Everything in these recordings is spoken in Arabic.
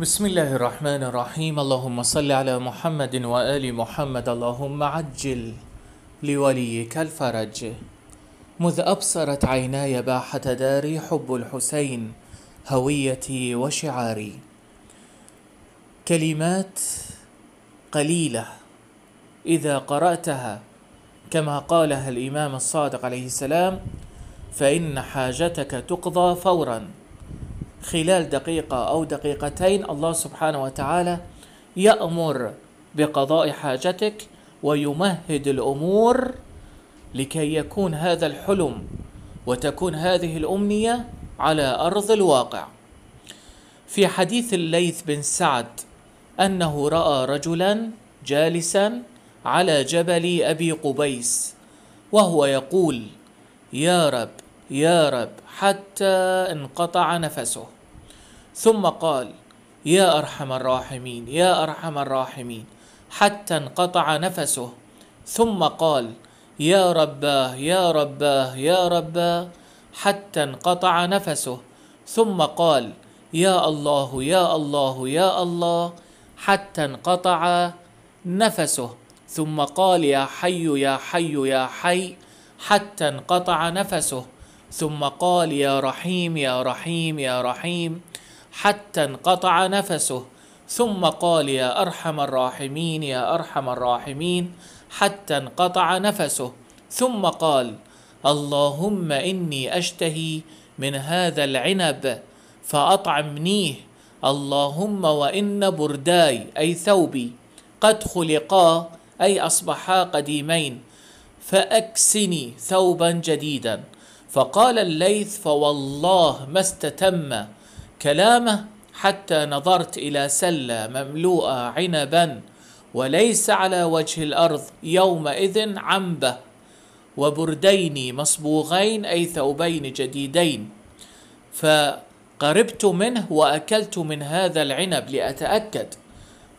بسم الله الرحمن الرحيم اللهم صل على محمد وآل محمد اللهم عجل لوليك الفرج مذ أبصرت عيناي باحة داري حب الحسين هويتي وشعاري كلمات قليلة إذا قرأتها كما قالها الإمام الصادق عليه السلام فإن حاجتك تقضى فوراً خلال دقيقة أو دقيقتين الله سبحانه وتعالى يأمر بقضاء حاجتك ويمهد الأمور لكي يكون هذا الحلم وتكون هذه الأمنية على أرض الواقع. في حديث الليث بن سعد أنه رأى رجلا جالسا على جبل أبي قبيس وهو يقول: يا رب يا رب حتى انقطع نفسه ثم قال يا ارحم الراحمين يا ارحم الراحمين حتى انقطع نفسه ثم قال يا رباه يا رباه يا رباه حتى انقطع نفسه ثم قال يا الله يا الله يا الله حتى انقطع نفسه ثم قال يا حي يا حي يا حي حتى انقطع نفسه ثم قال يا رحيم يا رحيم يا رحيم حتى انقطع نفسه ثم قال يا ارحم الراحمين يا ارحم الراحمين حتى انقطع نفسه ثم قال اللهم اني اشتهي من هذا العنب فاطعمنيه اللهم وان برداي اي ثوبي قد خلقا اي اصبحا قديمين فاكسني ثوبا جديدا فقال الليث فوالله ما استتم كلامه حتى نظرت الى سله مملوءه عنبا وليس على وجه الارض يومئذ عنبه وبردين مصبوغين اي ثوبين جديدين فقربت منه واكلت من هذا العنب لاتاكد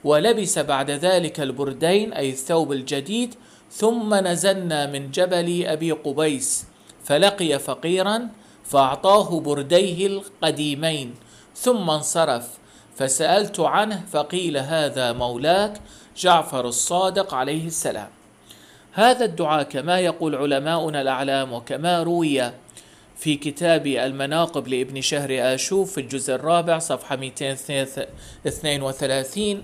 ولبس بعد ذلك البردين اي الثوب الجديد ثم نزلنا من جبل ابي قبيس فلقي فقيرا فأعطاه برديه القديمين ثم انصرف فسألت عنه فقيل هذا مولاك جعفر الصادق عليه السلام هذا الدعاء كما يقول علماؤنا الأعلام وكما روي في كتاب المناقب لابن شهر آشوف في الجزء الرابع صفحة 232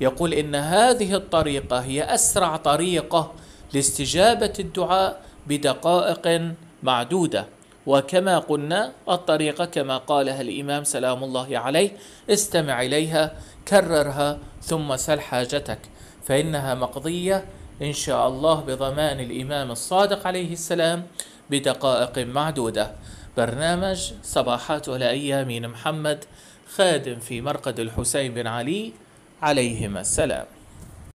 يقول إن هذه الطريقة هي أسرع طريقة لاستجابة الدعاء بدقائق معدودة وكما قلنا الطريقة كما قالها الإمام سلام الله عليه استمع إليها كررها ثم سل حاجتك فإنها مقضية إن شاء الله بضمان الإمام الصادق عليه السلام بدقائق معدودة برنامج صباحات على أيامين محمد خادم في مرقد الحسين بن علي عليهما السلام